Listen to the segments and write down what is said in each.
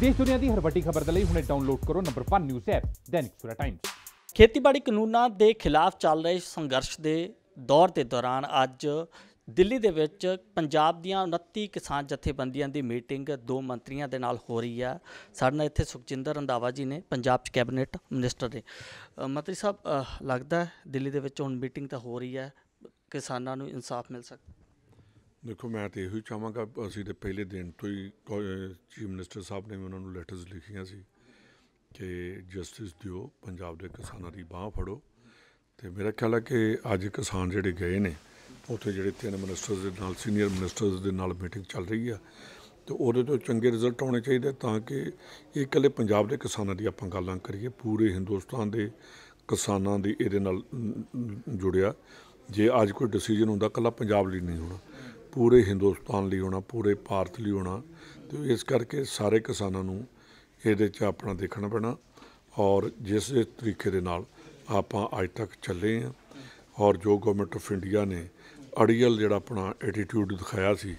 ਦੇਸ਼ ਦੁਨੀਆ ਦੀ ਹਰ ਵੱਡੀ ਖਬਰ ਦੇ ਲਈ ਹੁਣੇ ਡਾਊਨਲੋਡ ਕਰੋ number 1 news app Dainik Surat Times ਖੇਤੀਬਾੜੀ ਕਾਨੂੰਨਾਂ ਦੇ ਖਿਲਾਫ ਚੱਲ ਰਹੇ ਸੰਘਰਸ਼ ਦੇ ਦੌਰ ਦੇ ਦੌਰਾਨ ਅੱਜ ਦਿੱਲੀ ਦੇ ਵਿੱਚ ਪੰਜਾਬ ਦੀਆਂ 29 ਕਿਸਾਨ ਜਥੇਬੰਦੀਆਂ ਦੀ ਮੀਟਿੰਗ ਦੋ ਮੰਤਰੀਆਂ ਦੇ ਨਾਲ ਹੋ ਰਹੀ ਆ ਸਾਡੇ ਨਾਲ ਇੱਥੇ ਸੁਖਜਿੰਦਰ ਰੰਦਾਵਾ ਜੀ ਨੇ ਪੰਜਾਬ ਚ ਕੈਬਨਿਟ ਮਿਨਿਸਟਰ ਨੇ ਮੰਤਰੀ ਸਾਹਿਬ ਲੱਗਦਾ ਦਿੱਲੀ ਦੇ ਵਿੱਚ ਹੁਣ ਮੀਟਿੰਗ ਤਾਂ ਹੋ ਰਹੀ ਆ ਕਿਸਾਨਾਂ ਨੂੰ ਇਨਸਾਫ ਮਿਲ ਸਕਦਾ ਦੇਖੋ ਮੈਂ ਤੇ ਇਹੋ ਹੀ ਚਾਹਾਂਗਾ ਅਸੀਂ ਤੇ ਪਹਿਲੇ ਦਿਨ ਤੋਂ ਹੀ ਚੀਫ ਮਿਨਿਸਟਰ ਸਾਹਿਬ ਨੇ ਉਹਨਾਂ ਨੂੰ ਲੈਟਰਸ ਲਿਖੀਆਂ ਸੀ ਕਿ ਜਸਟਿਸ ਦਿਓ ਪੰਜਾਬ ਦੇ ਕਿਸਾਨਾਂ ਦੀ ਬਾਹ ਫੜੋ ਤੇ ਮੇਰਾ ਖਿਆਲ ਹੈ ਕਿ ਅੱਜ ਕਿਸਾਨ ਜਿਹੜੇ ਗਏ ਨੇ ਉੱਥੇ ਜਿਹੜੇ ਤਿੰਨ ਮਿਨਿਸਟਰਸ ਦੇ ਨਾਲ ਸੀਨੀਅਰ ਮਿਨਿਸਟਰਸ ਦੇ ਨਾਲ ਮੀਟਿੰਗ ਚੱਲ ਰਹੀ ਆ ਤੇ ਉਹਦੇ ਤੋਂ ਚੰਗੇ ਰਿਜ਼ਲਟ ਆਉਣੇ ਚਾਹੀਦੇ ਤਾਂ ਕਿ ਇਹ ਇਕੱਲੇ ਪੰਜਾਬ ਦੇ ਕਿਸਾਨਾਂ ਦੀ ਆਪਾਂ ਗੱਲਾਂ ਕਰੀਏ ਪੂਰੇ ਹਿੰਦੁਸਤਾਨ ਦੇ ਕਿਸਾਨਾਂ ਦੀ ਇਹਦੇ ਨਾਲ ਜੁੜਿਆ ਜੇ ਅੱਜ ਕੋਈ ਡਿਸੀਜਨ ਹੁੰਦਾ ਕੱਲਾ ਪੰਜਾਬ ਲਈ ਨਹੀਂ ਹੋਣਾ ਪੂਰੇ ਹਿੰਦੁਸਤਾਨ ਲਈ ਹੋਣਾ ਪੂਰੇ ਭਾਰਤ ਲਈ ਹੋਣਾ ਤੇ ਇਸ ਕਰਕੇ ਸਾਰੇ ਕਿਸਾਨਾਂ ਨੂੰ ਇਹਦੇ 'ਚ ਆਪਣਾ ਦੇਖਣਾ ਪੈਣਾ ਔਰ ਜਿਸ ਤਰੀਕੇ ਦੇ ਨਾਲ ਆਪਾਂ ਅੱਜ ਤੱਕ ਚੱਲੇ ਆਂ ਔਰ ਜੋ ਗਵਰਨਮੈਂਟ ਆਫ ਇੰਡੀਆ ਨੇ ਅੜੀਅਲ ਜਿਹੜਾ ਆਪਣਾ ਐਟੀਟਿਊਡ ਦਿਖਾਇਆ ਸੀ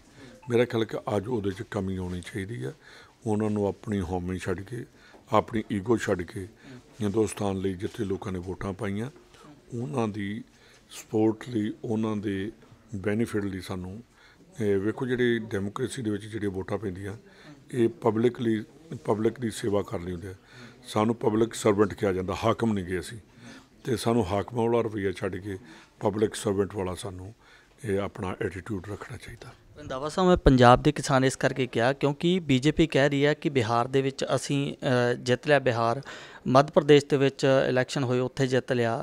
ਮੇਰੇ ਖਿਆਲ ਕਿ ਅੱਜ ਉਹਦੇ 'ਚ ਕਮੀ ਆਉਣੀ ਚਾਹੀਦੀ ਹੈ ਉਹਨਾਂ ਨੂੰ ਆਪਣੀ ਹੋਮੀ ਛੱਡ ਕੇ ਆਪਣੀ ਈਗੋ ਛੱਡ ਕੇ ਹਿੰਦੁਸਤਾਨ ਲਈ ਜਿੱਥੇ ਲੋਕਾਂ ਨੇ ਵੋਟਾਂ ਪਾਈਆਂ ਉਹਨਾਂ ਦੀ ਸਪੋਰਟ ਲਈ ਉਹਨਾਂ ਦੇ ਬੈਨੀਫਿਟ ਲਈ ਸਾਨੂੰ ਵੇਖੋ ਜਿਹੜੀ ਡੈਮੋਕ੍ਰੇਸੀ ਦੇ ਵਿੱਚ ਜਿਹੜੇ ਵੋਟਾਂ ਪੈਂਦੀਆਂ ਇਹ ਪਬਲਿਕਲੀ ਪਬਲਿਕ ਦੀ ਸੇਵਾ ਕਰ ਲਈ ਹੁੰਦੀ ਹੈ ਸਾਨੂੰ ਪਬਲਿਕ ਸਰਵੈਂਟ ਕਿਹਾ ਜਾਂਦਾ ਹਾਕਮ ਨਹੀਂ ਗਏ ਅਸੀਂ ਤੇ ਸਾਨੂੰ ਹਾਕਮ ਵਾਲਾ ਰੁਪਈਆ ਛੱਡ ਕੇ ਪਬਲਿਕ ਸਰਵੈਂਟ ਵਾਲਾ ਸਾਨੂੰ ਇਹ ਆਪਣਾ ਐਟੀਟਿਊਡ ਰੱਖਣਾ ਚਾਹੀਦਾ ਰੰਦਾਵਾ ਸਾਹਿਬ ਮੈਂ ਪੰਜਾਬ ਦੇ ਕਿਸਾਨ ਇਸ ਕਰਕੇ ਕਿਹਾ ਕਿਉਂਕਿ ਬੀਜੇਪੀ ਕਹਿ ਰਹੀ ਹੈ ਕਿ ਬਿਹਾਰ ਦੇ ਵਿੱਚ ਅਸੀਂ ਜਿੱਤ ਲਿਆ ਬਿਹਾਰ ਮੱਧ ਪ੍ਰਦੇਸ਼ ਦੇ ਵਿੱਚ ਇਲੈਕਸ਼ਨ ਹੋਏ ਉੱਥੇ ਜਿੱਤ ਲਿਆ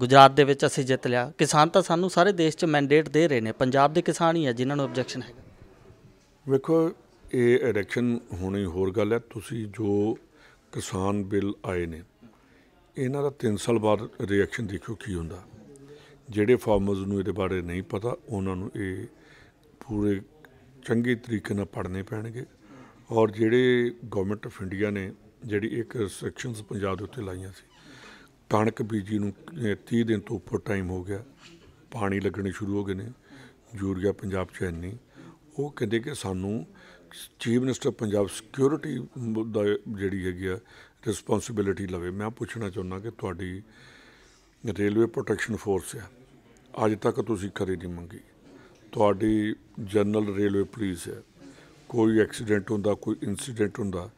ਗੁਜਰਾਤ ਦੇ ਵਿੱਚ ਅਸੀਂ ਜਿੱਤ ਲਿਆ ਕਿਸਾਨ ਤਾਂ ਸਾਨੂੰ ਸਾਰੇ ਦੇਸ਼ 'ਚ ਮੈਂਡੇਟ ਦੇ ਰਹੇ ਨੇ ਪੰਜਾਬ ਦੇ ਕਿਸਾਨ ਹੀ ਆ ਜਿਨ੍ਹਾਂ ਨੂੰ ਆਬਜੈਕਸ਼ਨ ਹੈਗਾ ਵੇਖੋ ਇਹ ਇਲੈਕਸ਼ਨ ਹੋਣੀ ਹੋਰ ਗੱਲ ਹੈ ਤੁਸੀਂ ਜੋ ਕਿਸਾਨ ਬਿੱਲ ਆਏ ਨੇ ਇਹਨਾਂ ਦਾ 3 ਸਾਲ ਬਾਅਦ ਰਿਐਕਸ਼ਨ ਦੇਖੋ ਕੀ ਹੁੰਦਾ ਜਿਹੜੇ ਫਾਰਮਰਸ ਨੂੰ ਇਹਦੇ ਬਾਰੇ ਨਹੀਂ ਪਤਾ ਉਹਨਾਂ ਨੂੰ ਇਹ ਪੂਰੇ ਚੰਗੇ ਤਰੀਕੇ ਨਾਲ ਪੜਨੇ ਪੈਣਗੇ ਔਰ ਜਿਹੜੇ ਗਵਰਨਮੈਂਟ ਆਫ ਇੰਡੀਆ ਨੇ ਜਿਹੜੀ ਇੱਕ ਸੈਕਸ਼ਨਸ ਪੰਜਾਬ ਦੇ ਉੱਤੇ ਲਾਈਆਂ ਸੀ ਕਣਕ ਬੀਜੀ ਨੂੰ 30 ਦਿਨ ਤੋਂ ਉੱਪਰ ਟਾਈਮ ਹੋ ਗਿਆ ਪਾਣੀ ਲੱਗਣੇ ਸ਼ੁਰੂ ਹੋ ਗਏ ਨੇ ਯੂਰੀਆ ਪੰਜਾਬ ਚ ਇੰਨੀ ਉਹ ਕਹਿੰਦੇ ਕਿ ਸਾਨੂੰ ਚੀਫ ਮਿਨਿਸਟਰ ਪੰਜਾਬ ਸਿਕਿਉਰਿਟੀ ਦਾ ਜਿਹੜੀ ਹੈਗੀ ਆ ਰਿਸਪੌਂਸਿਬਿਲਟੀ ਲਵੇ ਮੈਂ ਪੁੱਛਣਾ ਚਾਹੁੰਦਾ ਕਿ ਤੁਹਾਡੀ ਰੇਲਵੇ ਪ੍ਰੋਟੈਕਸ਼ਨ ਫੋਰਸ ਆ ਅੱਜ ਤੱਕ ਤੁਸੀਂ ਖਰੇ ਨਹੀਂ ਮੰਗੀ ਤੁਹਾਡੀ ਜਨਰਲ ਰੇਲਵੇ ਪੁਲਿਸ ਹੈ ਕੋਈ ਐਕਸੀਡੈਂਟ ਹੁੰਦਾ ਕੋਈ ਇਨਸੀਡੈਂਟ ਹੁੰਦਾ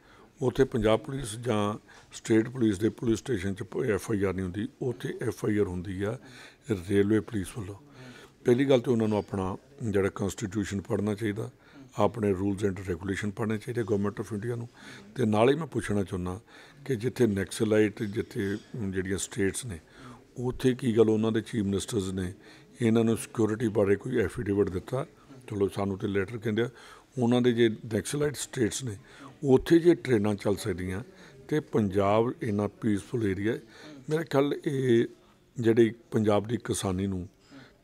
ਉੱਥੇ ਪੰਜਾਬ ਪੁਲਿਸ ਜਾਂ ਸਟੇਟ ਪੁਲਿਸ ਦੇ ਪੁਲਿਸ ਸਟੇਸ਼ਨ 'ਚ ਐਫ ਆਈ ਆਰ ਨਹੀਂ ਹੁੰਦੀ ਉੱਥੇ ਐਫ ਆਈ ਆਰ ਹੁੰਦੀ ਆ ਰੇਲਵੇ ਪੁਲਿਸ ਵੱਲੋਂ ਪਹਿਲੀ ਗੱਲ ਤੇ ਉਹਨਾਂ ਨੂੰ ਆਪਣਾ ਜਿਹੜਾ ਕਨਸਟੀਟਿਊਸ਼ਨ ਪੜ੍ਹਨਾ ਚਾਹੀਦਾ ਆਪਣੇ ਰੂਲਸ ਐਂਡ ਰੈਗੂਲੇਸ਼ਨ ਪੜ੍ਹਨੇ ਚਾਹੀਦੇ ਗਵਰਨਮੈਂਟ ਆਫ ਇੰਡੀਆ ਨੂੰ ਤੇ ਨਾਲ ਹੀ ਮੈਂ ਪੁੱਛਣਾ ਚਾਹੁੰਦਾ ਕਿ ਜਿੱਥੇ ਨੈਕਸਲਾਈਟ ਜਿੱਥੇ ਜਿਹੜੀਆਂ ਸਟੇਟਸ ਨੇ ਉੱਥੇ ਕੀ ਗੱਲ ਉਹਨਾਂ ਦੇ ਚੀਫ ਮਿਨਿਸਟਰਸ ਨੇ ਇਹਨਾਂ ਨੂੰ ਸਿਕਿਉਰਿਟੀ ਬਾਰੇ ਕੋਈ ਐਫੀਡੇਵਿਟ ਦਿੱਤਾ ਚਲੋ ਸਾਨੂੰ ਤੇ ਲੈਟਰ ਕਹਿੰਦੇ ਆ ਉਹਨਾਂ ਦੇ ਜੇ ਡੈਕਸਲਾਈਟ ਸਟੇਟਸ ਨੇ ਉੱਥੇ ਜੇ ਟ੍ਰੇਨਾਂ ਚੱਲ ਸਕਦੀਆਂ ਤੇ ਪੰਜਾਬ ਇਨਾ ਪੀਸਫੁਲ ਏਰੀਆ ਮੇਰੇ ਖਿਆਲ ਇਹ ਜਿਹੜੀ ਪੰਜਾਬ ਦੀ ਕਿਸਾਨੀ ਨੂੰ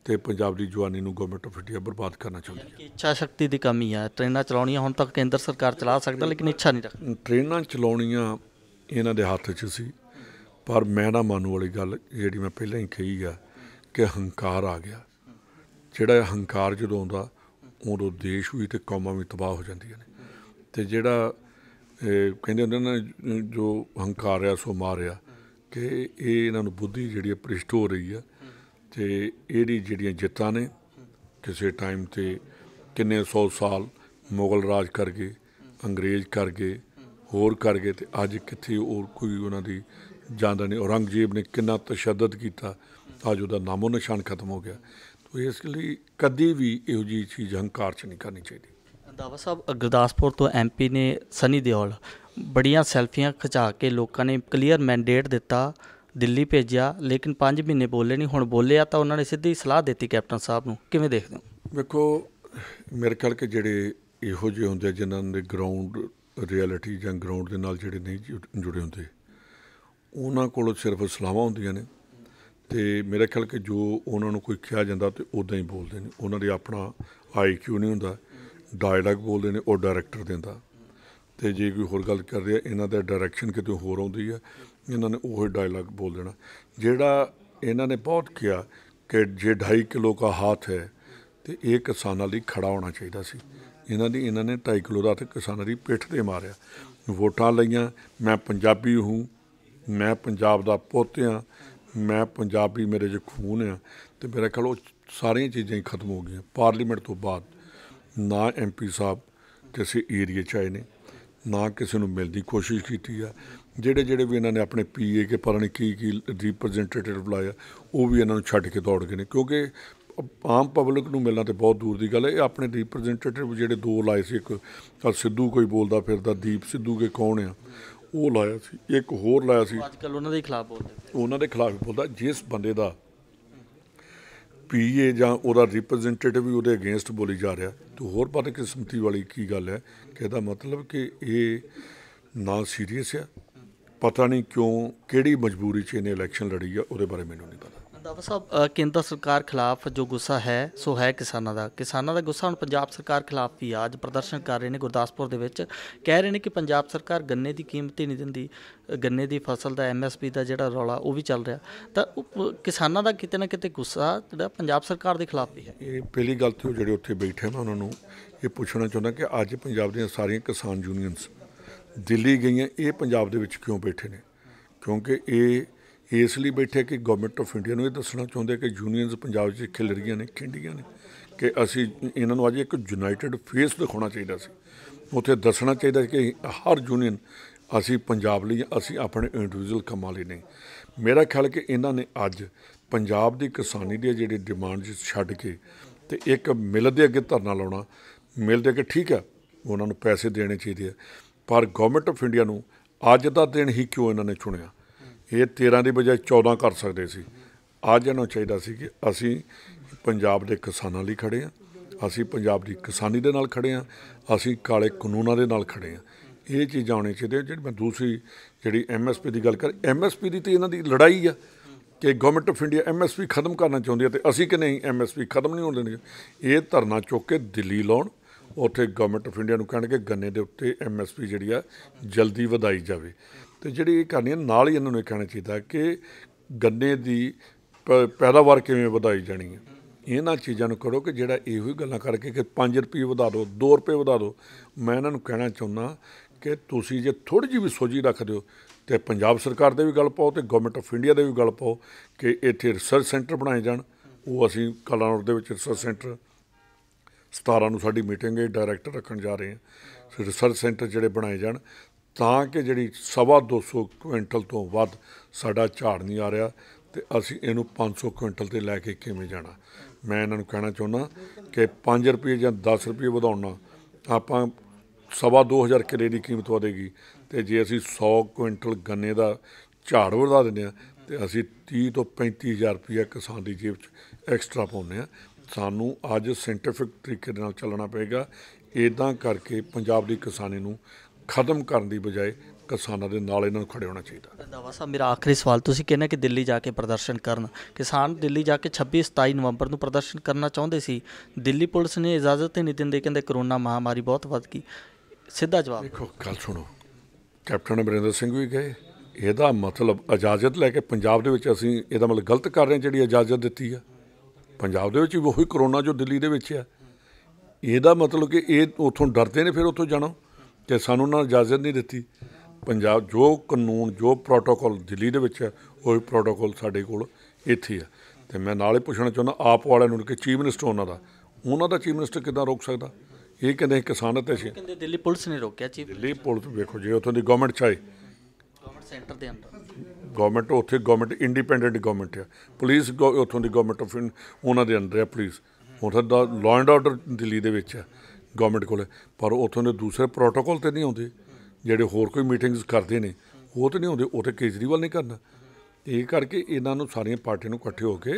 ਤੇ ਪੰਜਾਬ ਦੀ ਜਵਾਨੀ ਨੂੰ ਗਵਰਨਮੈਂਟ ਆਫ ਇੰਡੀਆ ਬਰਬਾਦ ਕਰਨਾ ਚਾਹੁੰਦੀ ਹੈ ਇੱਛਾ ਸ਼ਕਤੀ ਦੀ ਕਮੀ ਆ ਟ੍ਰੇਨਾਂ ਚਲਾਉਣੀਆਂ ਹੁਣ ਤੱਕ ਕੇਂਦਰ ਸਰਕਾਰ ਚਲਾ ਸਕਦਾ ਲੇਕਿਨ ਇੱਛਾ ਨਹੀਂ ਰੱਖਦੀ ਟ੍ਰੇਨਾਂ ਚਲਾਉਣੀਆਂ ਇਹਨਾਂ ਦੇ ਹੱਥ 'ਚ ਸੀ ਪਰ ਮੈਂ ਨਾ ਮੰਨੂ ਵਾਲੀ ਗੱਲ ਜਿਹੜੀ ਮੈਂ ਪਹਿਲਾਂ ਹੀ ਕਹੀ ਆ ਕਿ ਹੰਕਾਰ ਆ ਗਿਆ ਜਿਹੜਾ ਹੰਕਾਰ ਜਦੋਂ ਆਉਂਦਾ ਉਦੋਂ ਦੇਸ਼ ਵੀ ਤੇ ਕੌਮਾਂ ਵੀ ਤਬਾਹ ਹੋ ਜਾਂਦੀਆਂ ਨੇ ਤੇ ਜਿਹੜਾ ਕਹਿੰਦੇ ਹੁੰਦੇ ਨੇ ਜੋ ਹੰਕਾਰ ਆ ਸੋ ਮਾਰਿਆ ਕਿ ਇਹ ਇਹਨਾਂ ਨੂੰ ਬੁੱਧੀ ਜਿਹੜੀ ਹੈ ਪ੍ਰਿਸ਼ਟ ਹੋ ਰਹੀ ਆ ਤੇ ਇਹਦੀ ਜਿਹੜੀਆਂ ਜਿੱਤਾਂ ਨੇ ਕਿਸੇ ਟਾਈਮ ਤੇ ਕਿੰਨੇ 100 ਸਾਲ ਮੁਗਲ ਰਾਜ ਕਰ ਗਏ ਅੰਗਰੇਜ਼ ਕਰ ਗਏ ਹੋਰ ਕਰ ਗਏ ਤੇ ਅੱਜ ਕਿੱਥੇ ਹੋਰ ਕੋਈ ਉਹਨਾਂ ਦੀ ਜਾਂਦਾ ਨਹੀਂ ਔਰੰਗਜ਼ੇਬ ਨੇ ਕਿੰਨਾ ਤਸ਼ੱਦਦ ਕੀਤਾ ਤਾਂ ਜੋ ਦਾ ਨਾਮੋ ਨਿਸ਼ਾਨ ਖਤਮ ਹੋ ਗਿਆ ਤੋ ਇਸ ਲਈ ਕਦੀ ਵੀ ਇਹੋ ਜੀ ਚੀਜ਼ ਹੰਕਾਰ ਚ ਨਹੀਂ ਕਰਨੀ ਚਾਹੀਦੀ ਦਾਵਾ ਸਾਹਿਬ ਗਰਦਾਸਪੁਰ ਤੋਂ ਐਮਪੀ ਨੇ ਸਨੀ ਦਿਓਲ ਬੜੀਆਂ ਸੈਲਫੀਆਂ ਖਿਚਾ ਕੇ ਲੋਕਾਂ ਨੇ ਕਲੀਅਰ ਮੈਂਡੇਟ ਦਿੱਤਾ ਦਿੱਲੀ ਭੇਜਿਆ ਲੇਕਿਨ 5 ਮਹੀਨੇ ਬੋਲੇ ਨਹੀਂ ਹੁਣ ਬੋਲਿਆ ਤਾਂ ਉਹਨਾਂ ਨੇ ਸਿੱਧੀ ਸਲਾਹ ਦਿੱਤੀ ਕੈਪਟਨ ਸਾਹਿਬ ਨੂੰ ਕਿਵੇਂ ਦੇਖਦੇ ਹੋ ਵੇਖੋ ਮੇਰੇ ਖਿਆਲ ਕਿ ਜਿਹੜੇ ਇਹੋ ਜਿਹੇ ਹੁੰਦੇ ਜਿਨ੍ਹਾਂ ਦੇ ਗਰਾਊਂਡ ਰਿਐਲਿਟੀ ਜਾਂ ਗਰਾਊਂਡ ਦੇ ਨਾਲ ਜਿਹੜੇ ਨਹੀਂ ਜੁੜੇ ਹੁੰਦੇ ਉਹਨਾਂ ਕੋਲ ਸਿਰਫ ਸਲਾਹਾਂ ਹੁੰਦੀਆਂ ਨੇ ਤੇ ਮੇਰੇ ਖਿਆਲ ਕਿ ਜੋ ਉਹਨਾਂ ਨੂੰ ਕੋਈ ਕਿਹਾ ਜਾਂਦਾ ਤੇ ਉਦਾਂ ਹੀ ਬੋਲਦੇ ਨੇ ਉਹਨਾਂ ਦੇ ਆਪਣਾ ਆਈਕਿਊ ਨਹੀਂ ਹੁੰਦਾ ਡਾਇਲੌਗ ਬੋਲਦੇ ਨੇ ਉਹ ਡਾਇਰੈਕਟਰ ਦਿੰਦਾ ਤੇ ਜੇ ਕੋਈ ਹੋਰ ਗੱਲ ਕਰ ਰਿਹਾ ਇਹਨਾਂ ਦਾ ਡਾਇਰੈਕਸ਼ਨ ਕਿਤੇ ਹੋਰ ਆਉਂਦੀ ਹੈ ਇਹਨਾਂ ਨੇ ਉਹ ਡਾਇਲੌਗ ਬੋਲ ਦੇਣਾ ਜਿਹੜਾ ਇਹਨਾਂ ਨੇ ਬਹੁਤ ਕਿਹਾ ਕਿ ਜੇ 2.5 ਕਿਲੋ ਦਾ ਹੱਥ ਹੈ ਤੇ ਇਹ ਕਿਸਾਨਾਂ ਲਈ ਖੜਾ ਹੋਣਾ ਚਾਹੀਦਾ ਸੀ ਇਹਨਾਂ ਦੀ ਇਹਨਾਂ ਨੇ 2.5 ਕਿਲੋ ਦਾ ਹੱਥ ਕਿਸਾਨਾਂ ਦੀ ਪਿੱਠ ਤੇ ਮਾਰਿਆ ਵੋਟਾਂ ਲਈਆਂ ਮੈਂ ਪੰਜਾਬੀ ਹੂੰ ਮੈਂ ਪੰਜਾਬ ਦਾ ਪੁੱਤ ਹਾਂ ਮੈਂ ਪੰਜਾਬੀ ਮੇਰੇ ਜੇ ਖੂਨ ਆ ਤੇ ਮੇਰੇ ਖਿਆਲ ਉਹ ਸਾਰੀਆਂ ਚੀਜ਼ਾਂ ਹੀ ਖਤਮ ਹੋ ਗਈਆਂ ਪਾਰਲੀਮੈਂਟ ਤੋਂ ਬਾਅਦ ਨਾ ਐਮਪੀ ਸਾਹਿਬ ਕਿਸੇ ਏਰੀਆ 'ਚ ਆਏ ਨੇ ਨਾ ਕਿਸੇ ਨੂੰ ਮਿਲਣ ਦੀ ਕੋਸ਼ਿਸ਼ ਕੀਤੀ ਆ ਜਿਹੜੇ ਜਿਹੜੇ ਵੀ ਇਹਨਾਂ ਨੇ ਆਪਣੇ ਪੀਏ ਕੇ ਪਰਣ ਕੀ ਕੀ ਰਿਪਰੈਜ਼ੈਂਟੇਟਿਵ ਬੁਲਾਇਆ ਉਹ ਵੀ ਇਹਨਾਂ ਨੂੰ ਛੱਡ ਕੇ ਦੌੜ ਗਏ ਨੇ ਕਿਉਂਕਿ ਆਮ ਪਬਲਿਕ ਨੂੰ ਮਿਲਣਾ ਤੇ ਬਹੁਤ ਦੂਰ ਦੀ ਗੱਲ ਹੈ ਇਹ ਆਪਣੇ ਰਿਪਰੈਜ਼ੈਂਟੇਟਿਵ ਜਿਹੜੇ ਦੋ ਲਾਏ ਸੀ ਇੱਕ ਸਿੱਧੂ ਕੋਈ ਬੋਲਦਾ ਫਿਰਦਾ ਦੀਪ ਸਿੱਧੂ ਕੇ ਕੌਣ ਆ ਉਹ ਲਾਇਆ ਸੀ ਇੱਕ ਹੋਰ ਲਾਇਆ ਸੀ ਅੱਜ ਕੱਲ ਉਹਨਾਂ ਦੇ ਖਿਲਾਫ ਬੋਲਦੇ ਉਹਨਾਂ ਦੇ ਖਿਲਾਫ ਬੋਲਦਾ ਜਿਸ ਬੰਦੇ ਦਾ ਪੀਏ ਜਾਂ ਉਹਦਾ ਰਿਪਰੈਜ਼ੈਂਟੇਟਿਵ ਵੀ ਉਹਦੇ ਅਗੇਂਸਟ ਬੋਲੀ ਜਾ ਰਿਹਾ ਤੇ ਹੋਰ ਪਤਾ ਕਿਸਮਤੀ ਵਾਲੀ ਕੀ ਗੱਲ ਹੈ ਕਿ ਇਹਦਾ ਮਤਲਬ ਕਿ ਇਹ ਨਾ ਸੀਰੀਅਸ ਹੈ ਪਤਾ ਨਹੀਂ ਕਿਉਂ ਕਿਹੜੀ ਮਜਬੂਰੀ 'ਚ ਇਹਨੇ ਇਲੈਕਸ਼ਨ ਲੜੀ ਆ ਉਹਦੇ ਬਾਰੇ ਮੈਨੂੰ ਨਹੀਂ ਪਤਾ ਦਾਵਾ ਸਾਹਿਬ ਕੇਂਦਰ ਸਰਕਾਰ ਖਿਲਾਫ ਜੋ ਗੁੱਸਾ ਹੈ ਸੋ ਹੈ ਕਿਸਾਨਾਂ ਦਾ ਕਿਸਾਨਾਂ ਦਾ ਗੁੱਸਾ ਹੁਣ ਪੰਜਾਬ ਸਰਕਾਰ ਖਿਲਾਫ ਵੀ ਆਜ ਅੱਜ ਪ੍ਰਦਰਸ਼ਨ ਕਰ ਰਹੇ ਨੇ ਗੁਰਦਾਸਪੁਰ ਦੇ ਵਿੱਚ ਕਹਿ ਰਹੇ ਨੇ ਕਿ ਪੰਜਾਬ ਸਰਕਾਰ ਗੰਨੇ ਦੀ ਕੀਮਤ ਹੀ ਨਹੀਂ ਦਿੰਦੀ ਗੰਨੇ ਦੀ ਫਸਲ ਦਾ ਐਮਐਸਪੀ ਦਾ ਜਿਹੜਾ ਰੌਲਾ ਉਹ ਵੀ ਚੱਲ ਰਿਹਾ ਤਾਂ ਕਿਸਾਨਾਂ ਦਾ ਕਿਤੇ ਨਾ ਕਿਤੇ ਗੁੱਸਾ ਜਿਹੜਾ ਪੰਜਾਬ ਸਰਕਾਰ ਦੇ ਖਿਲਾਫ ਵੀ ਹੈ ਇਹ ਪਹਿਲੀ ਗੱਲ ਤੇ ਜਿਹੜੇ ਉੱਥੇ ਬੈਠੇ ਨੇ ਉਹਨਾਂ ਨੂੰ ਇਹ ਪੁੱਛਣਾ ਚਾਹੁੰਦਾ ਕਿ ਅੱਜ ਪੰਜਾਬ ਦੀਆਂ ਸਾਰੀਆਂ ਕਿਸਾਨ ਯੂਨੀਅਨਸ ਦਿੱਲੀ ਗਈਆਂ ਇਹ ਪੰਜਾਬ ਦੇ ਵਿੱਚ ਕਿਉਂ ਬੈਠੇ ਨੇ ਕਿਉਂਕਿ ਇਹ ਇਸ ਲਈ ਬੈਠੇ ਕਿ ਗਵਰਨਮੈਂਟ ਆਫ ਇੰਡੀਆ ਨੂੰ ਇਹ ਦੱਸਣਾ ਚਾਹੁੰਦੇ ਕਿ ਯੂਨੀਅਨਸ ਪੰਜਾਬ 'ਚ ਖਿਲ ਰਹੀਆਂ ਨੇ ਖਿੰਡੀਆਂ ਨੇ ਕਿ ਅਸੀਂ ਇਹਨਾਂ ਨੂੰ ਅੱਜ ਇੱਕ ਯੂਨਾਈਟਿਡ ਫੇਸ ਦਿਖਾਉਣਾ ਚਾਹੀਦਾ ਸੀ ਉੱਥੇ ਦੱਸਣਾ ਚਾਹੀਦਾ ਕਿ ਹਰ ਯੂਨੀਅਨ ਅਸੀਂ ਪੰਜਾਬ ਲਈ ਅਸੀਂ ਆਪਣੇ ਇੰਡੀਵਿਜੂਅਲ ਕੰਮਾਂ ਲਈ ਨਹੀਂ ਮੇਰਾ ਖਿਆਲ ਕਿ ਇਹਨਾਂ ਨੇ ਅੱਜ ਪੰਜਾਬ ਦੀ ਕਿਸਾਨੀ ਦੀ ਜਿਹੜੀ ਡਿਮਾਂਡ ਛੱਡ ਕੇ ਤੇ ਇੱਕ ਮਿਲ ਦੇ ਅੱਗੇ ਧਰਨਾ ਲਾਉਣਾ ਮਿਲ ਦੇ ਅੱਗੇ ਠੀਕ ਹੈ ਉਹਨਾਂ ਨੂੰ ਪੈਸੇ ਦੇਣੇ ਚਾਹੀਦੇ ਆ ਪਰ ਗਵਰਨਮੈਂਟ ਆਫ ਇੰਡੀਆ ਨੂੰ ਅੱਜ ਦਾ ਦਿਨ ਹੀ ਕਿਉਂ ਇਹਨਾਂ ਨੇ ਚੁਣਿਆ ਇਹ 13 ਦੀ ਬਜਾਏ 14 ਕਰ ਸਕਦੇ ਸੀ ਅੱਜ ਇਹਨੂੰ ਚਾਹੀਦਾ ਸੀ ਕਿ ਅਸੀਂ ਪੰਜਾਬ ਦੇ ਕਿਸਾਨਾਂ ਲਈ ਖੜੇ ਆ ਅਸੀਂ ਪੰਜਾਬ ਦੀ ਕਿਸਾਨੀ ਦੇ ਨਾਲ ਖੜੇ ਆ ਅਸੀਂ ਕਾਲੇ ਕਾਨੂੰਨਾਂ ਦੇ ਨਾਲ ਖੜੇ ਆ ਇਹ ਚੀਜ਼ ਆਉਣੀ ਚਾਹੀਦੀ ਜਿਹੜੀ ਮੈਂ ਦੂਸਰੀ ਜਿਹੜੀ ਐਮਐਸਪੀ ਦੀ ਗੱਲ ਕਰ ਐਮਐਸਪੀ ਦੀ ਤੇ ਇਹਨਾਂ ਦੀ ਲੜਾਈ ਆ ਕਿ ਗਵਰਨਮੈਂਟ ਆਫ ਇੰਡੀਆ ਐਮਐਸਪੀ ਖਤਮ ਕਰਨਾ ਚਾਹੁੰਦੀ ਹੈ ਤੇ ਅਸੀਂ ਕਿ ਨਹੀਂ ਐਮਐਸਪੀ ਖਤਮ ਨਹੀਂ ਹੋਣ ਦੇਣੀ ਇਹ ਧਰਨਾ ਚੁੱਕ ਕੇ ਦਿੱਲੀ ਲਾਉਣ ਉੱਥੇ ਗਵਰਨਮੈਂਟ ਆਫ ਇੰਡੀਆ ਨੂੰ ਕਹਿਣ ਕਿ ਗੰਨੇ ਦੇ ਉੱਤੇ ਐਮਐਸਪੀ ਜਿਹੜੀ ਆ ਜਲਦੀ ਵਧਾਈ ਜਾਵੇ ਤੇ ਜਿਹੜੀ ਇਹ ਕਹਾਣੀ ਨਾਲ ਹੀ ਇਹਨਾਂ ਨੂੰ ਇਹ ਕਹਿਣਾ ਚਾਹੀਦਾ ਕਿ ਗੰਨੇ ਦੀ ਪੈਦਾਵਾਰ ਕਿਵੇਂ ਵਧਾਈ ਜਾਣੀ ਹੈ ਇਹਨਾਂ ਚੀਜ਼ਾਂ ਨੂੰ ਕਰੋ ਕਿ ਜਿਹੜਾ ਇਹੋ ਹੀ ਗੱਲਾਂ ਕਰਕੇ ਕਿ 5 ਰੁਪਏ ਵਧਾ ਦਿਓ 2 ਰੁਪਏ ਵਧਾ ਦਿਓ ਮੈਂ ਇਹਨਾਂ ਨੂੰ ਕਹਿਣਾ ਚਾਹੁੰਦਾ ਕਿ ਤੁਸੀਂ ਜੇ ਥੋੜੀ ਜਿਹੀ ਵੀ ਸੋਝੀ ਰੱਖਦੇ ਹੋ ਤੇ ਪੰਜਾਬ ਸਰਕਾਰ ਦੇ ਵੀ ਗੱਲ ਪਾਓ ਤੇ ਗਵਰਨਮੈਂਟ ਆਫ ਇੰਡੀਆ ਦੇ ਵੀ ਗੱਲ ਪਾਓ ਕਿ ਇੱਥੇ ਰਿਸਰਚ ਸੈਂਟਰ ਬਣਾਏ ਜਾਣ ਉਹ ਅਸੀਂ ਕਲਾਨੌਰ ਦੇ ਵਿੱਚ ਰਿਸਰਚ ਸੈਂਟਰ 17 ਨੂੰ ਸਾਡੀ ਮੀਟਿੰਗ ਹੈ ਡਾਇਰੈਕਟਰ ਰੱਖਣ ਜਾ ਰਹੇ ਹਾਂ ਰਿਸਰਚ ਸੈਂਟਰ ਜਿਹੜੇ ਬਣਾਏ ਜਾਣ ਤਾਂ ਕਿ ਜਿਹੜੀ ਸਵਾ 200 ਕੁਇੰਟਲ ਤੋਂ ਵੱਧ ਸਾਡਾ ਝਾੜ ਨਹੀਂ ਆ ਰਿਹਾ ਤੇ ਅਸੀਂ ਇਹਨੂੰ 500 ਕੁਇੰਟਲ ਤੇ ਲੈ ਕੇ ਕਿਵੇਂ ਜਾਣਾ ਮੈਂ ਇਹਨਾਂ ਨੂੰ ਕਹਿਣਾ ਚਾਹੁੰਦਾ ਕਿ 5 ਰੁਪਏ ਜਾਂ 10 ਰੁਪਏ ਵਧਾਉਣਾ ਆਪਾਂ ਸਵਾ 2000 ਕਿਲੇ ਦੀ ਕੀਮਤ ਵਧੇਗੀ ਤੇ ਜੇ ਅਸੀਂ 100 ਕੁਇੰਟਲ ਗੰਨੇ ਦਾ ਝਾੜ ਵਧਾ ਦਿੰਦੇ ਆ ਤੇ ਅਸੀਂ 30 ਤੋਂ 35000 ਰੁਪਏ ਕਿਸਾਨ ਦੀ ਜੇਬ 'ਚ ਐਕਸਟਰਾ ਪਾਉਂਦੇ ਆ ਸਾਨੂੰ ਅੱਜ ਸਾਇੰਟੀਫਿਕ ਤਰੀਕੇ ਨਾਲ ਚੱਲਣਾ ਪਏਗਾ ਇਦਾਂ ਕਰਕੇ ਪੰਜਾਬ ਦੀ ਕਿਸਾਨੀ ਨੂੰ ਖਤਮ ਕਰਨ ਦੀ ਬਜਾਏ ਕਿਸਾਨਾਂ ਦੇ ਨਾਲ ਇਹਨਾਂ ਨੂੰ ਖੜੇ ਹੋਣਾ ਚਾਹੀਦਾ ਦਾਵਾ ਸਾਹਿਬ ਮੇਰਾ ਆਖਰੀ ਸਵਾਲ ਤੁਸੀਂ ਕਹਿੰਦੇ ਕਿ ਦਿੱਲੀ ਜਾ ਕੇ ਪ੍ਰਦਰਸ਼ਨ ਕਰਨ ਕਿਸਾਨ ਦਿੱਲੀ ਜਾ ਕੇ 26 27 ਨਵੰਬਰ ਨੂੰ ਪ੍ਰਦਰਸ਼ਨ ਕਰਨਾ ਚਾਹੁੰਦੇ ਸੀ ਦਿੱਲੀ ਪੁਲਿਸ ਨੇ ਇਜਾਜ਼ਤ ਹੀ ਨਹੀਂ ਦਿੰਦੇ ਕਹਿੰਦੇ ਕਰੋਨਾ ਮਹਾਮਾਰੀ ਬਹੁਤ ਵੱਧ ਗਈ ਸਿੱਧਾ ਜਵਾਬ ਦੇਖੋ ਗੱਲ ਸੁਣੋ ਕੈਪਟਨ ਅਮਰਿੰਦਰ ਸਿੰਘ ਵੀ ਗਏ ਇਹਦਾ ਮਤਲਬ ਇਜਾਜ਼ਤ ਲੈ ਕੇ ਪੰਜਾਬ ਦੇ ਵਿੱਚ ਅਸੀਂ ਇਹਦਾ ਮਤਲਬ ਗਲਤ ਕਰ ਰਹੇ ਜਿਹੜੀ ਇਜਾਜ਼ਤ ਦਿੱਤੀ ਆ ਪੰਜਾਬ ਦੇ ਵਿੱਚ ਵੀ ਉਹੀ ਕਰੋਨਾ ਜੋ ਦਿੱਲੀ ਦੇ ਵਿੱਚ ਆ ਇਹਦਾ ਮਤਲਬ ਕਿ ਇਹ ਉਥੋਂ ਡਰਦੇ ਨੇ ਫਿਰ ਉਥੋਂ ਜਾਣਾ ਕਿ ਸਾਨੂੰ ਉਹਨਾਂ ਇਜਾਜ਼ਤ ਨਹੀਂ ਦਿੱਤੀ ਪੰਜਾਬ ਜੋ ਕਾਨੂੰਨ ਜੋ ਪ੍ਰੋਟੋਕੋਲ ਦਿੱਲੀ ਦੇ ਵਿੱਚ ਹੈ ਉਹ ਪ੍ਰੋਟੋਕੋਲ ਸਾਡੇ ਕੋਲ ਇੱਥੇ ਹੈ ਤੇ ਮੈਂ ਨਾਲੇ ਪੁੱਛਣਾ ਚਾਹੁੰਦਾ ਆਪ ਵਾਲਿਆਂ ਨੂੰ ਕਿ ਚੀਫ ਮਿਨਿਸਟਰ ਉਹਨਾਂ ਦਾ ਉਹਨਾਂ ਦਾ ਚੀਫ ਮਿਨਿਸਟਰ ਕਿਦਾਂ ਰੋਕ ਸਕਦਾ ਇਹ ਕਹਿੰਦੇ ਕਿਸਾਨ ਤੇ ਸੀ ਕਹਿੰਦੇ ਦਿੱਲੀ ਪੁਲਿਸ ਨੇ ਰੋਕਿਆ ਚੀਫ ਦਿੱਲੀ ਪੁਲਿਸ ਵੇਖੋ ਜੇ ਉਥੋਂ ਦੀ ਗਵਰਨਮੈਂਟ ਚਾਹੇ ਗਵਰਨਮੈਂਟ ਸੈਂਟਰ ਦੇ ਅੰਦਰ ਗਵਰਨਮੈਂਟ ਉੱਥੇ ਗਵਰਨਮੈਂਟ ਇੰਡੀਪੈਂਡੈਂਟ ਗਵਰਨਮੈਂਟ ਹੈ ਪੁਲਿਸ ਉਥੋਂ ਦੀ ਗਵਰਨਮੈਂਟ ਆਫ ਉਹਨਾਂ ਦੇ ਅੰਦਰ ਹੈ ਪੁਲਿਸ ਉਹਦਾ ਦਾ ਲਾਅ ਐਂਡ ਆਰਡਰ ਦਿੱਲੀ ਦੇ ਵਿੱਚ ਹੈ ਗਵਰਨਮੈਂਟ ਕੋਲ ਪਰ ਉਥੋਂ ਦੇ ਦੂਸਰੇ ਪ੍ਰੋਟੋਕੋਲ ਤੇ ਨਹੀਂ ਆਉਂਦੇ ਜਿਹੜੇ ਹੋਰ ਕੋਈ ਮੀਟਿੰਗਸ ਕਰਦੇ ਨੇ ਉਹ ਤੇ ਨਹੀਂ ਆਉਂਦੇ ਉਥੇ ਕੇਜਰੀਵਾਲ ਨਹੀਂ ਕਰਨਾ ਇਹ ਕਰਕੇ ਇਹਨਾਂ ਨੂੰ ਸਾਰੀਆਂ ਪਾਰਟੀਆਂ ਨੂੰ ਇਕੱਠੇ ਹੋ ਕੇ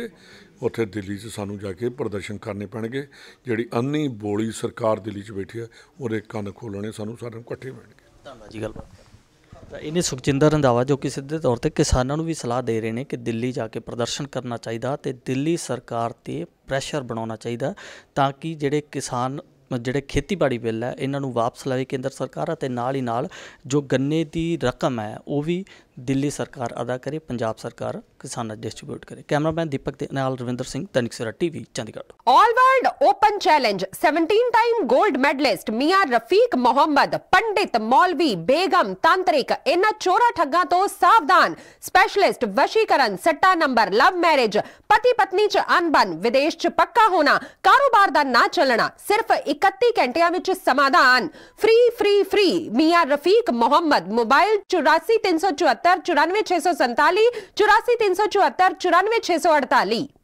ਉਥੇ ਦਿੱਲੀ 'ਚ ਸਾਨੂੰ ਜਾ ਕੇ ਪ੍ਰਦਰਸ਼ਨ ਕਰਨੇ ਪੈਣਗੇ ਜਿਹੜੀ ਅੰਨੀ ਬੋਲੀ ਸਰਕਾਰ ਦਿੱਲੀ 'ਚ ਬੈਠੀ ਹੈ ਉਹਦੇ ਕੰਨ ਖੋਲਣੇ ਸਾਨੂੰ ਸਾਰਿਆਂ ਨੂੰ ਇਕੱਠੇ ਪੈਣਗੇ ਧੰਨਵਾਦ ਜੀ ਗੱਲਬਾਤ ਤਾਂ ਇਹਨੇ ਸੁਖਜਿੰਦਰ ਰੰਧਾਵਾ ਜੋ ਕਿ ਸਿੱਧੇ ਤੌਰ ਤੇ ਕਿਸਾਨਾਂ ਨੂੰ ਵੀ ਸਲਾਹ ਦੇ ਰਹੇ ਨੇ ਕਿ ਦਿੱਲੀ ਜਾ ਕੇ ਪ੍ਰਦਰਸ਼ਨ ਕਰਨਾ ਚਾਹੀਦਾ ਤੇ ਦਿੱਲੀ ਸਰਕਾਰ ਤੇ ਪ੍ਰੈਸ਼ਰ ਬਣਾਉਣਾ ਚਾਹੀਦਾ ਤਾਂ ਕਿ ਜਿਹੜੇ ਕਿਸਾਨ ਜਿਹੜੇ ਖੇਤੀਬਾੜੀ ਬਿੱਲ ਹੈ ਇਹਨਾਂ ਨੂੰ ਵਾਪਸ ਲਾਵੇ ਕੇਂਦਰ ਸਰਕਾਰ ਅਤੇ ਨਾਲ ਹੀ ਨਾਲ ਜੋ ਗੰਨੇ ਦੀ ਰਕਮ ਹੈ ਉਹ ਵੀ ਦਿੱਲੀ ਸਰਕਾਰ ਅਦਾ ਕਰੇ ਪੰਜਾਬ ਸਰਕਾਰ ਕਿਸਾਨਾਂ ਨੂੰ ਡਿਸਟ੍ਰਿਬਿਊਟ ਕਰੇ ਕੈਮਰਾਮੈਨ ਦੀਪਕ ਤੇ ਨਾਲ ਰਵਿੰਦਰ ਸਿੰਘ ਤਨਿਕ TV Chandigarh all world open challenge 17 time 골ਡ ਮੈਡਲਿਸਟ ਮੀਆਂ ਰਫੀਕ ਮੁਹੰਮਦ ਪੰਡਿਤ ਮੌਲਵੀ ਬੇਗਮ ਤਾਂਤਰਿਕ ਇਹਨਾਂ ਚੋਰਾ ਠੱਗਾ ਤੋਂ ਸਾਵਧਾਨ ਸਪੈਸ਼ਲਿਸਟ ਵਸ਼ੀਕਰਨ ਸੱਟਾ ਨੰਬਰ ਲਵ ਮੈਰਿਜ ਪਤੀ ਪਤਨੀ 'ਚ ਅਨਬਨ ਵਿਦੇਸ਼ 'ਚ ਪੱਕਾ ਹੋਣਾ ਕਾਰੋਬਾਰ ਦਾ ਨਾ ਚੱਲਣਾ ਸਿਰਫ 31 ਘੰਟਿਆਂ ਵਿੱਚ ਸਮਾਧਾਨ free free free Mian Rafiq Muhammad mobile 84374 94647 84374 94648